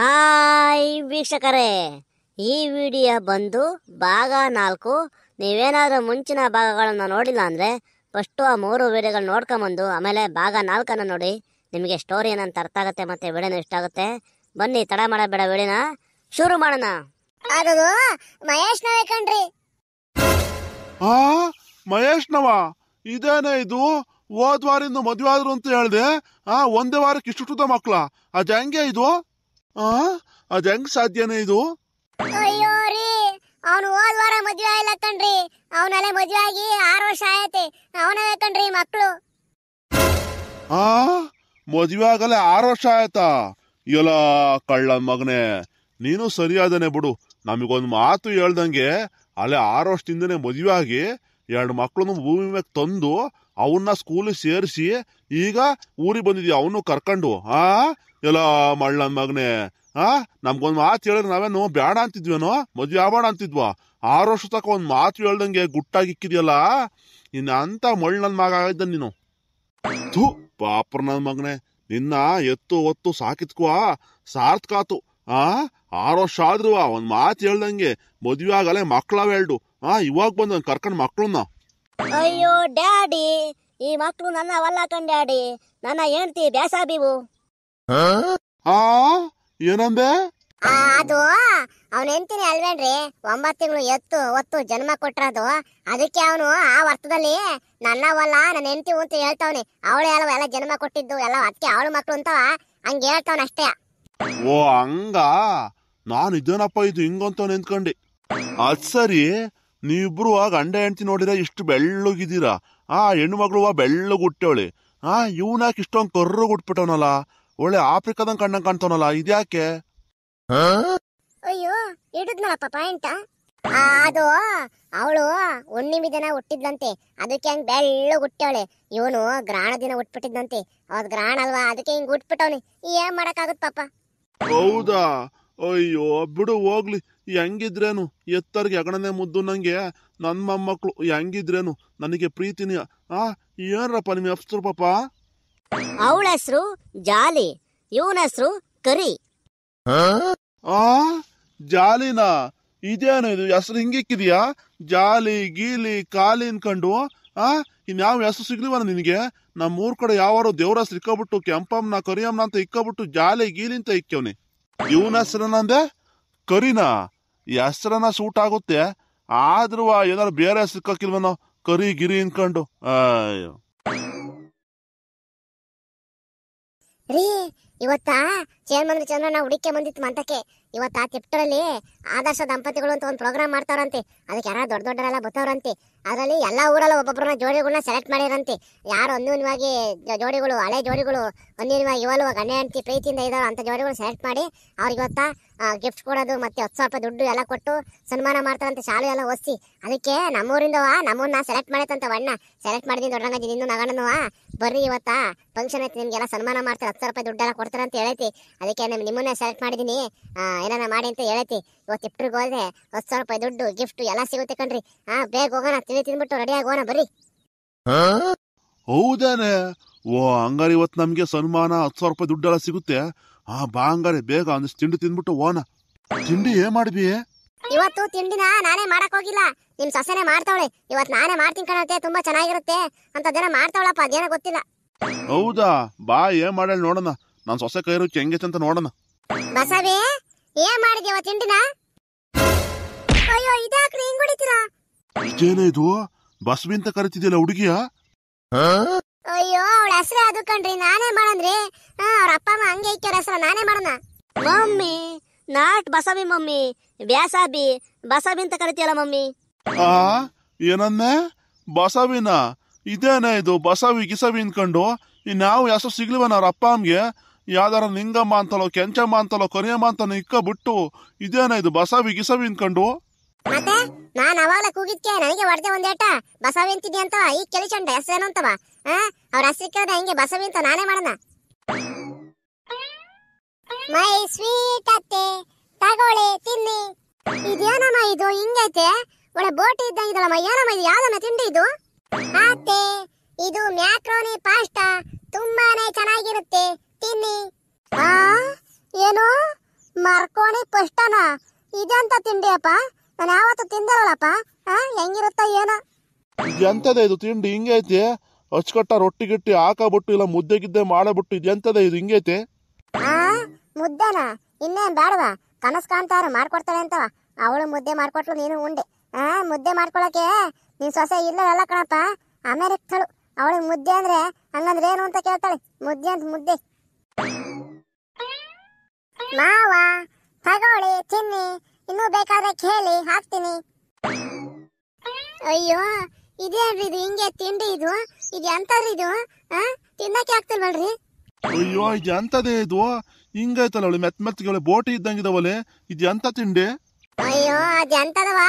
hi ವೀಕ್ಷಕರೇ ಈ video ಬಂದು ಭಾಗ ನಾಲ್ಕು ನೀವೇನಾದರೂ ಮುಂಚಿನ ಭಾಗಗಳನ್ನು ನೋಡಿಲ್ಲ ಅಂದರೆ ಫಸ್ಟು ಆ ಮೂರು ವಿಡಿಯೋಗಳು ನೋಡ್ಕೊಂಬಂದು ಆಮೇಲೆ ಭಾಗ ನಾಲ್ಕನ್ನು ನೋಡಿ ನಿಮಗೆ ಸ್ಟೋರಿ ಏನಂತ ಅರ್ಥ ಆಗುತ್ತೆ ಮತ್ತೆ ವಿಡಿಯೋನೂ ಇಷ್ಟ ಆಗುತ್ತೆ ಬನ್ನಿ ತಡ ಮಾಡಬೇಡ ವಿಡಿಯೋನ ಶುರು ಮಾಡೋಣ ಮಹೇಶ್ ನಾವೇ ಕಣ್ರಿ ಆ ಮಹೇಶ್ ನವ ಇದೇನೇ ಇದು ಹೋದ್ ಮದುವೆ ಆದ್ರು ಅಂತ ಹೇಳ್ದೆ ಆ ಒಂದೇ ವಾರಕ್ಕೆ ಇಷ್ಟು ಮಕ್ಕಳ ಅದು ಹೆಂಗೆ ಇದು ಆ ಅದ್ ಹೆಂಗ್ ಸಾಧ್ಯನೇ ಇದು ಅಯ್ಯೋ ರೀ ಅವನು ಹೋದ ವಾರ ಮದ್ವೆ ಆಯ್ಲ ಕಣ್ರಿ ಅವನಲ್ಲೇ ಮದ್ವೆ ಆಗಿ ಆರು ವರ್ಷ ಆಯತೆ ಅವನಲ್ಲೇ ಕಣ್ರಿ ಮಕ್ಕಳು ಆ ಮದ್ವೆ ಆಗಲೇ ಆರು ವರ್ಷ ಆಯ್ತಾ ಎಲ್ಲ ಕಳ್ಳ ಮಗನೇ ನೀನು ಸರಿಯಾದನೆ ಬಿಡು ನಮಗೊಂದು ಮಾತು ಹೇಳ್ದಂಗೆ ಅಲ್ಲೇ ಆರು ವರ್ಷದಿಂದನೇ ಮದುವೆ ಆಗಿ ಎರಡು ಮಕ್ಕಳನ್ನು ಭೂಮಿ ಮೇಲೆ ತಂದು ಅವನ್ನ ಸ್ಕೂಲಿಗೆ ಸೇರಿಸಿ ಈಗ ಊರಿಗೆ ಬಂದಿದ್ಯ ಅವನು ಕರ್ಕೊಂಡು ಆ ಎಲ್ಲ ಮಳ್ಳ ಮಗನೆ ಆ ನಮ್ಗೊಂದು ಮಾತು ಹೇಳಿದ್ರೆ ನಾವೇನು ಬೇಡ ಅಂತಿದ್ವೇನೋ ಮದುವೆ ಆಗೋಣ ಅಂತಿದ್ವಾ ಆರು ವರ್ಷ ತಕ ಒಂದು ಮಾತು ಹೇಳ್ದಂಗೆ ಗುಟ್ಟಾಗಿ ಇಕ್ಕಿದ್ಯಲ್ಲ ಇನ್ನು ಅಂತ ಮಳ್ಳ ಮಗ ಆಗಿದ್ದ ನೀನು ಥು ಪಾಪ್ರ ನನ್ ಮಗನೆ ನಿನ್ನ ಎತ್ತು ಒತ್ತು ಸಾಕಿತ್ಕುವ ಸಾರ್ಥಕಾತು ಆ ಆರು ವರ್ಷ ಆದ್ರೂ ಒಂದು ಮಾತು ಹೇಳ್ದಂಗೆ ಮದುವೆ ಆಗಲೇ ಮಕ್ಕಳಾವ ಹೇಳ್ಡು ಆ ಇವಾಗ ಬಂದ ಕರ್ಕೊಂಡು ಮಕ್ಳನ್ನ ಅಯ್ಯೋ ಡ್ಯಾಡಿ ಈ ಮಕ್ಕಳು ನನ್ನವಲ್ಲ ಕಂಡ್ಯಾಡಿ ನನ್ನ ಹೆಂಡತಿ ಬೇಸಾಬಿವು ಆ ಏನಂದೆ ಆ, ಅದು ಅವನ ಹೆಂಡ್ತಿನಿ ಅಲ್ವೇನ್ರಿ ಒಂಬತ್ತು ತಿಂಗಳು ಎತ್ತು ಒತ್ತು ಜನ್ಮ ಕೊಟ್ಟರದು ಅದಕ್ಕೆ ಅವನು ಆ ವರ್ತದಲ್ಲಿ ನನ್ನವಲ್ಲ ನನ್ನ ಹೆಂಡತಿ ಅಂತ ಹೇಳ್ತಾವನೆ ಅವಳೇ ಅಲ್ವ ಎಲ್ಲ ಜನ್ಮ ಕೊಟ್ಟಿದ್ದು ಎಲ್ಲ ಅದಕ್ಕೆ ಅವಳ ಮಕ್ಕಳು ಅಂತವ ಹಂಗೆ ಹೇಳ್ತಾವನ ಅಷ್ಟೇ ಓ ಹಂಗ ನಾನು ಇದೇನಪ್ಪ ಇದು ಹಿಂಗಂತ ನೆನ್ಕಂಡೆ ಅದ್ ಸರಿ ನೀವಿಬ್ರು ಆ ಗಂಡ ಹೆಂಡ್ತಿ ನೋಡಿರ ಇಷ್ಟು ಬೆಳ್ಳಗಿದ್ದೀರಾ ಆ ಹೆಣ್ಣು ಮಗಳು ಆ ಬೆಳ್ಳಗೆ ಆ ಇವನಾಕ್ ಇಷ್ಟೊಂದು ಕರ್ರು ಗುಟ್ಬಿಟ್ಟವನಲ್ಲ ಒಳ್ಳೆ ಆಫ್ರಿಕಾದಂಗೆ ಕಣ್ಣಂಗೆ ಕಾಣ್ತವನಲ್ಲ ಇದ್ಯಾಕೆ ಅಯ್ಯೋ ಹಿಡಿದ್ನಲ್ಲಪ್ಪ ಪಾಯಿಂಟ ಅದು ಅವಳು ಹುಣ್ಣಿಮೆ ದಿನ ಹುಟ್ಟಿದ್ಲಂತೆ ಅದಕ್ಕೆ ಹೆಂಗ್ ಬೆಳ್ಳ ಹುಟ್ಟವಳೆ ಇವನು ಗ್ರಾಣ ದಿನ ಹುಟ್ಬಿಟ್ಟಿದ್ನಂತೆ ಅವತ್ತು ಗ್ರಾಣ ಅಲ್ವಾ ಅದಕ್ಕೆ ಹಿಂಗ್ ಹುಟ್ಬಿಟ್ಟವನಿ ಏನ್ ಆಗುತ್ತ ಪಾಪ ಹೌದಾ ಅಯ್ಯೋ ಬಿಡು ಹೋಗ್ಲಿ ಹೆಂಗಿದ್ರೇನು ಎತ್ತರ್ಗೆ ಹೆಗಣನೆ ಮುದ್ದು ನನಗೆ ನನ್ನ ಮೊಮ್ಮಕ್ಕಳು ಹೆಂಗಿದ್ರೇನು ನನಗೆ ಪ್ರೀತಿನಿ ಆ ಏನ್ರಪ್ಪ ನಿಮ್ಮ ಹೆಸರು ಪಾಪ ಅವಳ ಹೆಸರು ಜಾಲಿ ಇವನ ಹೆಸರು ಕರಿ ಆ ಜಾಲಿನ ಇದೇನು ಇದು ಹೆಸರು ಹಿಂಗಿಕ್ಕಿದ್ಯಾ ಜಾಲಿ ಗೀಲಿ ಕಾಲಿ ಅನ್ಕೊಂಡು ಆ ಇನ್ಯಾವ ಹೆಸರು ಸಿಗ್ಲಿವನ ನಿನಗೆ ನಮ್ಮೂರ್ ಕಡೆ ಯಾವಾರು ದೇವ್ರ ಹೆಸರು ಇಕ್ಕೊಬಿಟ್ಟು ಕೆಂಪಮ್ಮನ ಕರಿಯಮ್ಮನ ಅಂತ ಇಕ್ಕೊಬಿಟ್ಟು ಜಾಲಿ ಗೀಲಿ ಅಂತ ಇಕ್ಕವ್ನಿ ಇವನ ಹೆಸರು ನಂದೆ ಕರಿನಾ ಹೆಸ್ರನ್ನ ಸೂಟ್ ಆಗುತ್ತೆ ಆದ್ರೂ ಏನಾದ್ರು ಬೇರೆ ಸಿಕ್ಕಿಲ್ವನೋ ಕರಿ ಗಿರಿ ಅನ್ಕೊಂಡು ಅಯ್ಯೋ ರೀ ಇವತ್ತ ಚೇರ್ಮನ್ ಚಂದ್ರನ ಹುಡುಕೆ ಬಂದಿತ್ತು ಮಂತಕ್ಕೆ ಇವತ್ತು ಆ ತಿಪ್ಟರಲ್ಲಿ ಆದರ್ಶ ದಂಪತಿಗಳು ಅಂತ ಒಂದು ಪ್ರೋಗ್ರಾಮ್ ಮಾಡ್ತಾರಂತೆ ಅದಕ್ಕೆ ಯಾರು ದೊಡ್ಡ ದೊಡ್ಡರೆಲ್ಲ ಬರ್ತವ್ರಂತೆ ಅದರಲ್ಲಿ ಎಲ್ಲ ಊರಲ್ಲ ಒಬ್ಬೊಬ್ಬರನ್ನ ಜೋಡಿಗಳನ್ನ ಸೆಲೆಕ್ಟ್ ಮಾಡಿರಂತೆ ಯಾರು ಅನ್ಯೂನ್ಯವಾಗಿ ಜೋಡಿಗಳು ಹಳೆ ಜೋಡಿಗಳು ಅನ್ಯೂನ್ಯವಾಗಿ ಇವಲು ಗಣ್ಯ ಅಂತಿ ಪ್ರೀತಿಯಿಂದ ಇದ್ದಾರೆ ಅಂತ ಜೋಡಿಗಳು ಸೆಲೆಕ್ಟ್ ಮಾಡಿ ಅವ್ರಿಗೆ ಇವತ್ತ ಗಿಫ್ಟ್ ಕೊಡೋದು ಮತ್ತೆ ಹತ್ತು ಸಾವಿರ ರೂಪಾಯಿ ದುಡ್ಡು ಎಲ್ಲ ಕೊಟ್ಟು ಸನ್ಮಾನ ಮಾಡ್ತಾರಂತೆ ಶಾಲೆ ಎಲ್ಲ ಓದಿಸಿ ಅದಕ್ಕೆ ನಮ್ಮೂರಿಂದ ನಮ್ಮನ್ನ ಸೆಲೆಕ್ಟ್ ಮಾಡೈತಂತ ಅಣ್ಣ ಸೆಲೆಕ್ಟ್ ದೊಡ್ಡ ದೊಡ್ಡರಂಗಜ್ಜಿ ನಿನ್ನೂ ನಗಣ್ಣನೂ ಬರ್ರಿ ಇವತ್ತು ಫಂಕ್ಷನ್ ಐತೆ ನಿಮಗೆಲ್ಲ ಸನ್ಮಾನ ಮಾಡ್ತಾರೆ ಹತ್ತು ಸಾವಿರ ರೂಪಾಯಿ ದುಡ್ಡೆಲ್ಲ ಕೊಡ್ತಾರೆ ಅಂತ ಹೇಳೈತಿ ಅದಕ್ಕೆ ನಿಮ್ಮನ್ನೇ ಸೆಲೆಕ್ಟ್ ಮಾಡಿದ್ದೀನಿ ಏನಾರ ಮಾಡಿ ಅಂತ ಹೇಳತಿ ಇವತ್ತು ಇಪ್ಟ್ರಿಗೆ ಹೋದ್ರೆ ಹತ್ತು ಸಾವಿರ ರೂಪಾಯಿ ದುಡ್ಡು ಗಿಫ್ಟ್ ಎಲ್ಲ ಸಿಗುತ್ತೆ ಕಣ್ರಿ ಹಾ ಬೇಗ ಹೋಗೋಣ ತಿಳಿ ತಿನ್ಬಿಟ್ಟು ರೆಡಿ ಆಗೋಣ ಬರ್ರಿ ಹೌದಾನೆ ಓ ಹಂಗಾರೆ ಇವತ್ತು ನಮಗೆ ಸನ್ಮಾನ ಹತ್ತು ಸಾವಿರ ರೂಪಾಯಿ ದುಡ್ಡೆಲ್ಲ ಸಿಗುತ್ತೆ ಹಾ ಬಾ ಹಂಗಾರೆ ಬೇಗ ಒಂದಿಷ್ಟು ತಿಂಡಿ ತಿನ್ಬಿಟ್ಟು ಓನ ತಿಂಡಿ ಏನ್ ಮಾಡ್ಬಿ ಇವತ್ತು ತಿಂಡಿನ ನಾನೇ ಮಾಡಕ್ ಹೋಗಿಲ್ಲ ನಿಮ್ ಸೊಸೆನೆ ಮಾಡ್ತಾವಳೆ ಇವತ್ ನಾನೇ ಮಾಡ್ತೀನಿ ಕಣತೆ ತುಂಬಾ ಚೆನ್ನಾಗಿರುತ್ತೆ ಅಂತ ದಿನ ಮಾಡ್ತಾವಳಪ್ಪ ಅದೇನ ಗೊತ್ತಿಲ್ಲ ಹೌದಾ ಬಾ ಏನ್ ಮಾಡಲ್ ನೋಡೋಣ ನನ್ನ ಸೊಸೆ ಕೈ ರುಚಿ ಹೆಂಗೈತೆ ಅಂತ ನೋಡೋಣ ಬಸವೇ ಏನ್ ಮಾಡಿದ್ಯವ ತಿಂಡಿನ ಅಯ್ಯೋ ಇದಾಕ್ರಿ ಹಿಂಗ್ ಹೊಡಿತೀರಾ ಇದೇನೇ ಇದು ಬಸ್ವಿ ಅಂತ ಕರಿತಿದ್ಯಲ್ಲ ಹುಡುಗಿಯ ಅಯ್ಯೋ ಅವಳ ಹೆಸರೇ ಅದು ಕಣ್ರಿ ನಾನೇ ಮಾಡಂದ್ರಿ ಅವ್ರ ಅಪ್ಪ ಅಮ್ಮ ಹಂಗೆ ಇಕ್ಕ್ಯಾರ ಹೆಸರ ನಾನೇ ಮಾಡೋಣ ಮಮ್ಮಿ ನಾಟ್ ಬಸವಿ ಮಮ್ಮಿ ವ್ಯಾಸಾಬಿ ಬಸವಿ ಅಂತ ಕರಿತೀಯಲ್ಲ ಮಮ್ಮಿ ಆ ಏನನ್ನ ಬಸವಿನ ಇದೇನ ಇದು ಬಸವಿ ಗಿಸವಿ ಅಂದ್ಕೊಂಡು ನಾವು ಹೆಸರು ಸಿಗ್ಲಿವನ ಅವ್ರ ಅಪ್ಪ ಅಮ್ಗೆ ಯಾವ್ದಾರ ನಿಂಗಮ್ಮ ಅಂತಲೋ ಕೆಂಚಮ್ಮ ಅಂತಲೋ ಕೊನೆಯಮ್ಮ ಅಂತಲೋ ಇಕ್ಕ ಬಿಟ್ಟು ಇದೇನ ಇದು ಬಸವಿ ಗಿಸವಿ ಅನ್ಕೊಂಡು ಮತ್ತೆ ನಾನ್ ಅವಾಗಲ ಕೂಗಿದ್ಕೆ ನನಗೆ ಹೊಡೆದೆ ಒಂದೇಟ ಬಸವಿ ಅಂತಿದ್ದೆ ಅಂತ ಈ ಕೆಳಚಂಡೆ ಹೆಸರೇನು ಅಂತವ ಅವ್ರ ಹಸಿಕ್ಕದ ಹಿಂಗೆ ಬಸವಿ ಅಂತ ನಾನೇ ಮಾಡೋಣ ಮೈ ಸ್ವೀಟ್ ಅತ್ತೆ ತಗೊಳ್ಳಿ ತಿನ್ನಿ ಇದೇನಮ್ಮ ಇದು ಹಿಂಗೈತೆ ಒಳ್ಳೆ ಬೋಟ್ ಇದ್ದಂಗೆ ಇದಲ್ಲಮ್ಮ ಏನಮ್ಮ ಇದು ಯಾವ್ದಮ್ಮ ತಿಂಡಿ ಇದು ಅತ್ತೆ ಇದು ಮ್ಯಾಕ್ರೋನಿ ಪಾಸ್ತಾ ತುಂಬಾನೇ ಚೆನ್ನಾಗಿರುತ್ತೆ ತಿನ್ನಿ ಆ ಏನು ಮರ್ಕೋಣಿ ಪಷ್ಟನ ಇದಂತ ತಿಂಡಿಯಪ್ಪ ನಾನು ಯಾವತ್ತು ತಿಂದಿರಲ್ಲಪ್ಪ ಆ ಹೆಂಗಿರುತ್ತ ಏನ ಎಂತದ ಇದು ತಿಂಡಿ ಹಿಂಗೈತಿ ಅಚ್ಚಕಟ್ಟ ರೊಟ್ಟಿ ಗಿಟ್ಟಿ ಹಾಕಬಿಟ್ಟು ಇಲ್ಲ ಮುದ್ದೆ ಗಿದ್ದೆ ಮಾಡಬಿಟ್ಟು ಇದು ಇದು ಹಿಂಗೈತಿ ಆ ಮುದ್ದೆನ ಇನ್ನೇನ್ ಬೇಡವಾ ಕನಸು ಕಾಣ್ತಾರ ಮಾಡ್ಕೊಡ್ತಾಳೆ ಅಂತವ ಅವಳು ಮುದ್ದೆ ಮಾಡ್ಕೊಟ್ಲು ನೀನು ಉಂಡೆ ಆ ಮುದ್ದೆ ಮಾಡ್ಕೊಳಕ್ಕೆ ನೀನ್ ಸೊಸೆ ಇಲ್ಲ ಎಲ್ಲ ಕಣಪ್ಪ ಅಮೇರಿಕಳು ಅವಳಿಗೆ ಮುದ್ದೆ ಅಂದ್ರೆ ಹಂಗಂದ್ರೆ ಏನು ಅಂತ ಕೇಳ್ತಾಳೆ ಮುದ್ದೆ ಅಂತ ಮುದ್ದೆ ಮಾವ ತಗೊಳ್ಳಿ ತಿನ್ನಿ ಇನ್ನು ಬೇಕಾದ್ರೆ ಕೇಳಿ ಹಾಕ್ತೀನಿ ಅಯ್ಯೋ ಇದೇನ್ರಿ ಇದು ಹಿಂಗೆ ತಿಂಡಿ ಇದು ಇದು ಎಂತದ್ರಿ ಇದು ಆ ತಿನ್ನಕ್ಕೆ ಆಗ್ತಿಲ್ವಲ್ರಿ ಅಯ್ಯೋ ಇದು ಎಂತದೇ ಇದು ಹಿಂಗೈತಲ್ಲ ಅವಳು ಮೆತ್ ಮೆತ್ಗಳು ಬೋಟಿ ಇದ್ದಂಗಿದವಲೆ ಇದು ಎಂತ ತಿಂಡಿ ಅಯ್ಯೋ ಅದು ಎಂತದವಾ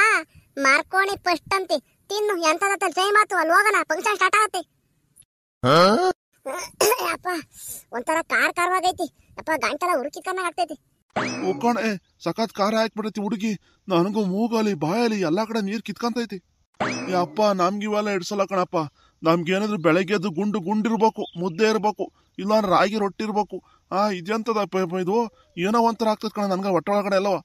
ಮಾರ್ಕೋಣಿ ಫಸ್ಟ್ ಅಂತಿ ತಿನ್ನು ಎಂತದ ಟ್ರೈ ಮಾತು ಅಲ್ಲಿ ಹೋಗಣ ಫಂಕ್ಷನ್ ಸ್ಟಾರ್ಟ್ ಆಗತ್ತೆ ಅಪ್ಪ ಒಂಥರ ಕಾರ್ ಕಾರ್ವಾಗೈತಿ ಅಪ್ಪ ಗಂಟಲ ಹುಡುಕಿ ಕಮ್ಮಿ ಆಗ್ತೈತಿ ಒಕ್ಕಣೆ ಸಖತ್ ಖಾರ ಹಾಕ್ಬಿಡೈತಿ ಹುಡುಗಿ ನನಗೂ ಮೂಗಲಿ ಬಾಯಲ್ಲಿ ಎಲ್ಲಾ ಕಡೆ ನೀರ್ ಕಿತ್ಕಂತೈತಿ ಅಪ್ಪ ನಮ್ಗಿವೆಲ್ಲ ಹಿಡ್ಸಲ್ಲ ಕಣಪ್ಪ ನಮ್ಗೇನಾದ್ರು ಬೆಳಗ್ಗೆ ಎದ್ದು ಗುಂಡು ಗುಂಡಿರ್ಬೇಕು ಮುದ್ದೆ ಇರ್ಬೇಕು ಇಲ್ಲಾಂದ್ರೆ ರಾಗಿ ರೊಟ್ಟಿ ಇರ್ಬೇಕು ಆ ಇದೆಂತದ ಇದು ಏನೋ ಒಂಥರ ಆಗ್ತದ ಕಣ ನನ್ಗೆ ಒಟ್ಟೊಳಗಡೆ ಎಲ್ಲವ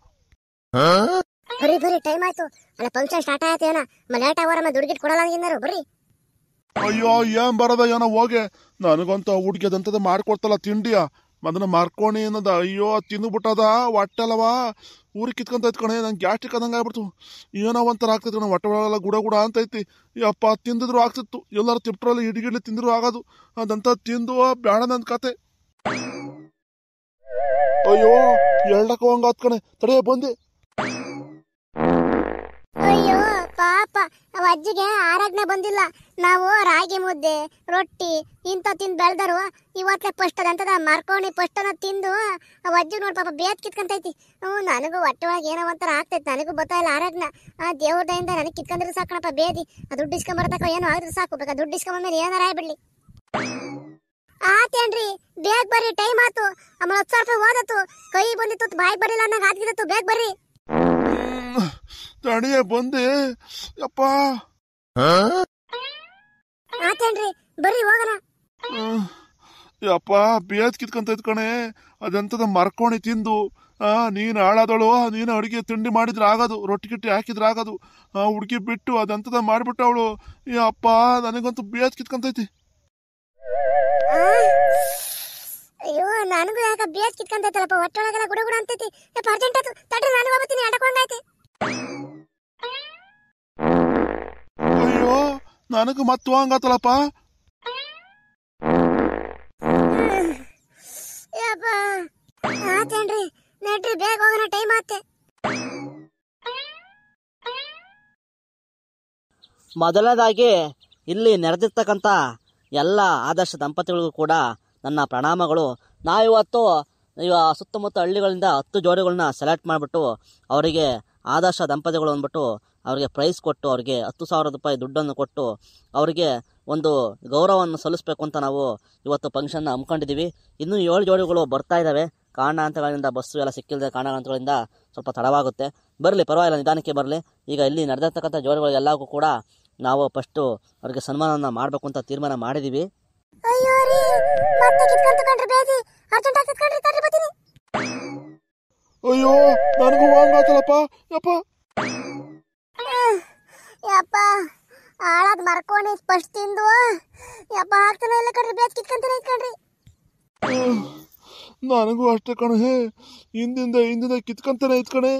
ಬರೀ ಬರಿ ಟೈಮ್ ಆಯ್ತು ಅಲ್ಲ ಫಂಕ್ಷನ್ ಸ್ಟಾರ್ಟ್ ಆಯ್ತು ಲೇಟ್ ಆಗೋರ ದುಡ್ಗಿಟ್ ಕೊಡಲ್ಲ ಅಂದಿದ್ದಾರೆ ಬರ್ರಿ ಅಯ್ಯೋ ಏನ್ ಬರದ ಏನೋ ಹೋಗೆ ನನಗಂತ ಹುಡುಗಿದಂತದ ಮಾಡ್ಕೊಡ್ತಲ್ಲ ತಿಂಡಿಯಾ ಅದನ್ನ ಮಾರ್ಕೋಣಿ ಅನ್ನೋದು ಅಯ್ಯೋ ತಿಂದುಬಿಟ್ಟದ ಹೊಟ್ಟೆಲ್ಲವಾ ಊರಿಗೆ ಕಿತ್ಕೊಂತೈತ್ ಕಣೆ ನಂಗೆ ಗ್ಯಾಸ್ಟ್ರಿಕ್ ಆದಂಗೆ ಆಗ್ಬಿಡ್ತು ಏನೋ ಒಂಥರ ಆಗ್ತಿತ್ತು ಕಣ ಹೊಟ್ಟೆ ಒಳಗೆಲ್ಲ ಗುಡ ಗುಡ ಅಂತೈತಿ ಅಪ್ಪ ತಿಂದಿದ್ರು ಆಗ್ತಿತ್ತು ಎಲ್ಲರೂ ತಿಪ್ಟ್ರಲ್ಲಿ ಹಿಡಿಗಿಡ್ಲಿ ತಿಂದ್ರು ಆಗೋದು ಅದಂತ ತಿಂದು ಬೇಡ ಕತೆ ಅಯ್ಯೋ ಎರಡಕ್ಕೆ ಹಂಗಾತ್ ಕಣೆ ತಡೆಯ ಬಂದೆ ಅಪ್ಪ ಅವ ಅಜ್ಜಿಗೆ ಆರೋಗ್ಯ ಬಂದಿಲ್ಲ ನಾವು ರಾಗಿ ಮುದ್ದೆ ರೊಟ್ಟಿ ಇಂತ ತಿಂದು ಬೆಳೆದರು ಇವತ್ತೇ ಫಸ್ಟ್ ಅಂತದ ಮಾರ್ಕೊಂಡು ಫಸ್ಟ್ ತಿಂದು ಅವ ಅಜ್ಜಿ ನೋಡಿ ಪಾಪ ಬೇತ್ ಕಿತ್ಕೊಂತೈತಿ ಹ್ಞೂ ನನಗೂ ಒಟ್ಟವಾಗಿ ಏನೋ ಒಂಥರ ಆಗ್ತೈತಿ ನನಗೂ ಗೊತ್ತಾಯಿಲ್ಲ ಆರೋಗ್ಯ ಆ ದೇವ್ರ ದಯಿಂದ ನನಗೆ ಕಿತ್ಕೊಂಡ್ರೆ ಸಾಕಣಪ್ಪ ಬೇದಿ ಆ ದುಡ್ಡು ಇಸ್ಕೊಂಬರ್ತಕ್ಕ ಏನು ಆದ್ರೂ ಸಾಕು ಬೇಕಾ ದುಡ್ಡು ಇಸ್ಕೊಂಬಂದ್ಮೇಲೆ ಏನಾರ ಆಗ್ಬಿಡ್ಲಿ ಆತೇನ್ರಿ ಬೇಗ ಬರ್ರಿ ಟೈಮ್ ಆತು ಆಮೇಲೆ ಹತ್ತು ಸಾವಿರ ರೂಪಾಯಿ ಓದತ್ತು ಕೈ ಬಂದಿತ್ತು ಬಾಯ್ ಬರಲಿಲ್ಲ ಅನ್ನಂಗೆ ಆದ್ಗಿದತ್ತು ಬೇಗ ಬರ್ರಿ ತಡಿಯೇ ಬಂದೆ ಅಪ್ಪ ಆತೇನ್ರಿ ಬರ್ರಿ ಹೋಗಣ ಯಪ್ಪ ಬೇಜ್ ಕಿತ್ಕೊಂತ ಕಣೆ ಮರ್ಕೊಂಡು ತಿಂದು ಆ ನೀನು ಹಾಳಾದಳು ನೀನು ಅಡುಗೆ ತಿಂಡಿ ಮಾಡಿದ್ರೆ ಆಗದು ರೊಟ್ಟಿ ಗಿಟ್ಟಿ ಹಾಕಿದ್ರೆ ಆಗದು ಆ ಹುಡುಗಿ ಬಿಟ್ಟು ಅದಂತದ ಮಾಡಿಬಿಟ್ಟವಳು ಯಪ್ಪ ನನಗಂತೂ ಬೇಜ್ ಕಿತ್ಕೊಂತೈತಿ ಅಯ್ಯೋ ನನಗೂ ಯಾಕ ಬೇಸ್ ಕಿತ್ಕಂತೈತಲ್ಲಪ್ಪ ಒಟ್ಟೊಳಗೆಲ್ಲ ಗುಡ ಗುಡ ಅಂತೈತಿ ಯಪ್ಪ ಅರ್ಜೆಂಟ್ ಆಯ್ತು ತಡ್ರಿ ನಾನು ಹೋಗ್ತೀನಿ ಅಡಕೊಂಡೈತಿ ಅಯ್ಯೋ ನನಗೆ ಮತ್ತೆ ಹಂಗಾತಲ್ಲಪ್ಪ ಯಪ್ಪ ಆತೇನ್ರಿ ನಡ್ರಿ ಬೇಗ ಹೋಗೋಣ ಟೈಮ್ ಆತೆ ಮೊದಲನೇದಾಗಿ ಇಲ್ಲಿ ನೆರೆದಿರ್ತಕ್ಕಂಥ ಎಲ್ಲ ಆದರ್ಶ ದಂಪತಿಗಳಿಗೂ ಕೂಡ ನನ್ನ ಪ್ರಣಾಮಗಳು ನಾವಿವತ್ತು ಇವ ಸುತ್ತಮುತ್ತ ಹಳ್ಳಿಗಳಿಂದ ಹತ್ತು ಜೋಡಿಗಳನ್ನ ಸೆಲೆಕ್ಟ್ ಮಾಡಿಬಿಟ್ಟು ಅವರಿಗೆ ಆದರ್ಶ ದಂಪತಿಗಳು ಅಂದ್ಬಿಟ್ಟು ಅವರಿಗೆ ಪ್ರೈಸ್ ಕೊಟ್ಟು ಅವರಿಗೆ ಹತ್ತು ಸಾವಿರ ರೂಪಾಯಿ ದುಡ್ಡನ್ನು ಕೊಟ್ಟು ಅವರಿಗೆ ಒಂದು ಗೌರವವನ್ನು ಸಲ್ಲಿಸಬೇಕು ಅಂತ ನಾವು ಇವತ್ತು ಫಂಕ್ಷನ್ನ ಹಮ್ಮಿಕೊಂಡಿದ್ದೀವಿ ಇನ್ನೂ ಏಳು ಜೋಡಿಗಳು ಬರ್ತಾ ಇದ್ದಾವೆ ಕಾರಣಾಂತಗಳಿಂದ ಬಸ್ಸು ಎಲ್ಲ ಸಿಕ್ಕಿಲ್ಲದೆ ಕಾರಣಾಂತಗಳಿಂದ ಸ್ವಲ್ಪ ತಡವಾಗುತ್ತೆ ಬರಲಿ ಪರವಾಗಿಲ್ಲ ನಿಧಾನಕ್ಕೆ ಬರಲಿ ಈಗ ಇಲ್ಲಿ ನಡೆದಿರ್ತಕ್ಕಂಥ ಜೋಡಿಗಳು ಎಲ್ಲಕ್ಕೂ ಕೂಡ ನಾವು ಫಸ್ಟು ಅವರಿಗೆ ಸನ್ಮಾನವನ್ನು ಮಾಡಬೇಕು ಅಂತ ತೀರ್ಮಾನ ಮಾಡಿದ್ದೀವಿ ಅಯ್ಯೋ ರೀ ಮತ್ತೆ ಕಿತ್ಕೊಂಡ್ ತಕೊಂಡ್ರಿ ಬೇಜಿ ಅರ್ಜೆಂಟ್ ಆಗಿ ಕಿತ್ಕೊಂಡ್ರಿ ತರ್ರಿ ಬತ್ತೀನಿ ಅಯ್ಯೋ ನನಗೂ ಹಂಗಾತಲಪ್ಪ ಯಪ್ಪ ಯಪ್ಪ ಆಳಾದ್ ಮರ್ಕೊಂಡು ಸ್ಪಷ್ಟ ತಿಂದು ಯಪ್ಪ ಹಾಕ್ತಾನೆ ಇಲ್ಲ ಕಣ್ರಿ ಬೇಜ್ ಕಿತ್ಕೊಂತಾನೆ ಇಟ್ಕೊಂಡ್ರಿ ನನಗೂ ಅಷ್ಟೇ ಕಣ ಹೇ ಹಿಂದಿಂದ ಹಿಂದಿಂದ ಕಿತ್ಕೊಂತಾನೆ ಇತ್ಕಣೆ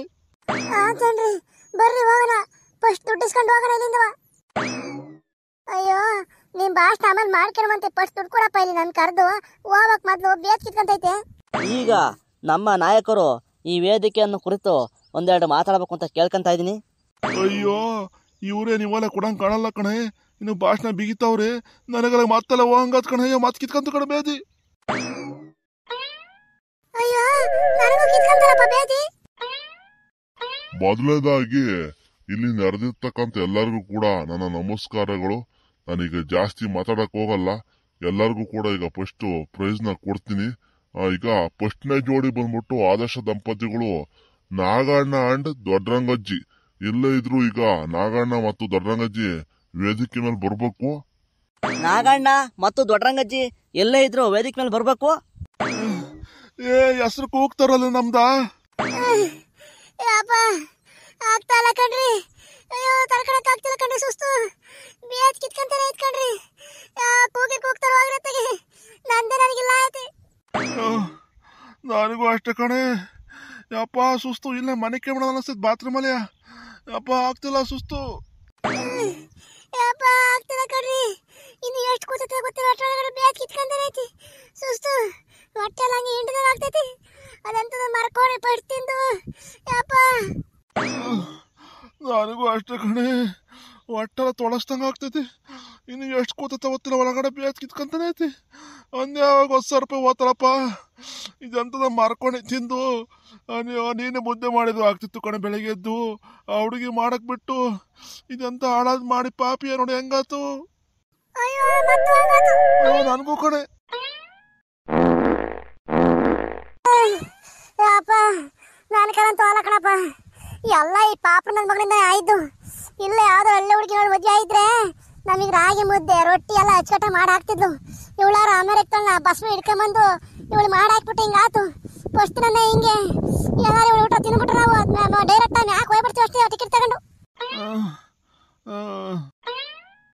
ಹಾ ಕಣ್ರಿ ಬರ್ರಿ ಹೋಗೋಣ ಫಸ್ಟ್ ದುಡ್ಡಿಸ್ಕೊಂಡು ಹೋಗೋಣ ಇಲ್ಲಿಂದವ ಅಯ್ಯೋ ನಿಮ್ ಭಾಷಣ ಆಮೇಲೆ ಮಾಡ್ಕೊಡುವಂತೆ ಪರ್ಸ್ ದುಡ್ಡು ಕೊಡಪ್ಪ ಇಲ್ಲಿ ನನ್ ಕರೆದು ಹೋಗಕ್ ಮೊದ್ಲು ಬೇಸ್ ಕಿತ್ಕೊಂತೈತೆ ಈಗ ನಮ್ಮ ನಾಯಕರು ಈ ವೇದಿಕೆಯನ್ನು ಕುರಿತು ಒಂದೆರಡು ಮಾತಾಡಬೇಕು ಅಂತ ಕೇಳ್ಕೊಂತ ಇದ್ದೀನಿ ಅಯ್ಯೋ ಇವರೇ ನೀವೆಲ್ಲ ಕೊಡಂಗ್ ಕಾಣಲ್ಲ ಕಣೆ ಇನ್ನು ಭಾಷಣ ಬಿಗಿತಾವ್ರೆ ನನಗೆಲ್ಲ ಮಾತಲ್ಲ ಹೋಗಂಗಾದ್ ಕಣೆ ಅಯ್ಯೋ ಮತ್ತೆ ಕಿತ್ಕೊಂತ ಕಣ ಬೇದಿ ಅಯ್ಯೋ ಬೇದಿ ಮೊದಲನೇದಾಗಿ ಇಲ್ಲಿ ನಡೆದಿರ್ತಕ್ಕಂಥ ಎಲ್ಲರಿಗೂ ಕೂಡ ನನ್ನ ನಮಸ್ಕಾರಗಳು ನಾನೀಗ ಜಾಸ್ತಿ ಮಾತಾಡಕ್ ಹೋಗಲ್ಲ ಎಲ್ಲರಿಗೂ ಕೂಡ ಈಗ ಫಸ್ಟ್ ಪ್ರೈಸ್ ನ ಕೊಡ್ತೀನಿ ಈಗ ಫಸ್ಟ್ನೇ ಜೋಡಿ ಬಂದ್ಬಿಟ್ಟು ಆದರ್ಶ ದಂಪತಿಗಳು ನಾಗಣ್ಣ ಅಂಡ್ ದೊಡ್ಡರಂಗಜ್ಜಿ ಇಲ್ಲೇ ಇದ್ರು ಈಗ ನಾಗಣ್ಣ ಮತ್ತು ದೊಡ್ಡರಂಗಜ್ಜಿ ವೇದಿಕೆ ಮೇಲೆ ಬರ್ಬೇಕು ನಾಗಣ್ಣ ಮತ್ತು ದೊಡ್ಡರಂಗಜ್ಜಿ ಎಲ್ಲೇ ಇದ್ರು ವೇದಿಕೆ ಮೇಲೆ ಬರ್ಬೇಕು ಏ ಹೆಸರು ಕೂಗ್ತಾರಲ್ಲ ನಮ್ದ ಕಣ್ರಿ ಅಯ್ಯೋ ತರ್ಕಣಕ್ ಆಗ್ತಿಲ್ಲ ಕಣ್ರಿ ಸುಸ್ತು ಬೇಜ್ ಕಿತ್ಕಂತಾನೆ ಐತ್ ಕಣ್ರಿ ಕೂಗಿ ಕೂಗ್ತಾರ ಹೋಗಿರತ್ತಾಗೆ ನಂದೆ ನನಗಿಲ್ಲ ಆಯ್ತಿ ನನಗೂ ಅಷ್ಟೇ ಕಣೆ ಯಪ್ಪ ಸುಸ್ತು ಇಲ್ಲ ಮನೆ ಕೇಳೋಣ ಅನಿಸ್ತೈತೆ ಬಾತ್ರೂಮ್ ಅಲ್ಲಿ ಯಪ್ಪ ಆಗ್ತಿಲ್ಲ ಸುಸ್ತು ಯಪ್ಪ ಆಗ್ತಿಲ್ಲ ಕಣ್ರಿ ಇನ್ನು ಎಷ್ಟು ಕೂತೈತೆ ಗೊತ್ತಿಲ್ಲ ಕಡೆ ಬೇಜ್ ಕಿತ್ಕಂತಾನೆ ಐತಿ ಸುಸ್ತು ಹೊಟ್ಟೆ ಎಲ್ಲ ಹಂಗೆ ಹಿಂಡಿದಂಗೆ ಆಗ್ತೈತಿ ಅದಂತದ ಮರ್ಕೋರೆ ಪಡ್ತಿಂದು ಯಪ್ಪ ನನಗೂ ಅಷ್ಟೇ ಕಣೆ ಒಟ್ಟೆಲ್ಲ ತೊಳಸ್ದಂಗೆ ಆಗ್ತೈತಿ ಇನ್ನು ಎಷ್ಟು ಕೂತ ಒತ್ತಿಲ್ಲ ಒಳಗಡೆ ಬೇಸ್ ಕಿತ್ಕೊಂತಾನೆ ಐತಿ ಯಾವಾಗ ಹೊಸ ರೂಪಾಯಿ ಓದ್ತಾರಪ್ಪ ಇದಂತದ ಮಾರ್ಕೊಂಡು ತಿಂದು ನೀನೇ ಮುದ್ದೆ ಮಾಡಿದ್ದು ಆಗ್ತಿತ್ತು ಕಣೆ ಬೆಳಗ್ಗೆ ಎದ್ದು ಆ ಹುಡುಗಿ ಮಾಡಕ್ಕೆ ಬಿಟ್ಟು ಇದೆಂತ ಹಾಳಾದ್ ಮಾಡಿ ಪಾಪಿಯ ನೋಡಿ ಹೆಂಗಾತು ನನಗೂ ಕಣೆ ನಾನು ಕಣಪ್ಪ ಎಲ್ಲ ಈ ಪಾಪನ ಮಗಳಿಂದ ಆಯ್ತು ಇಲ್ಲ ಯಾವ್ದು ಒಳ್ಳೆ ಹುಡುಗಿ ನೋಡಿ ಮದುವೆ ಆಯ್ತ್ರೆ ನಮಗೆ ರಾಗಿ ಮುದ್ದೆ ರೊಟ್ಟಿ ಎಲ್ಲ ಅಚ್ಚುಕಟ್ಟ ಮಾಡಾಕ್ತಿದ್ಲು ಇವಳಾರು ಅಮೇರಿಕನ್ನ ಬಸ್ ಹಿಡ್ಕೊಂಬಂದು ಇವಳು ಮಾಡಾಕ್ಬಿಟ್ಟು ಹಿಂಗಾತು ಫಸ್ಟ್ ನನ್ನ ಹಿಂಗೆ ಎಲ್ಲಾರು ಇವಳು ಊಟ ತಿನ್ಬಿಟ್ರೆ ನಾವು ಡೈರೆಕ್ಟ್ ಆಗಿ ಯಾಕೆ ಹೋಗ್ಬಿಡ್ತೀವಿ ಅಷ್ಟೇ ಟಿಕೆಟ್ ತಗೊಂಡು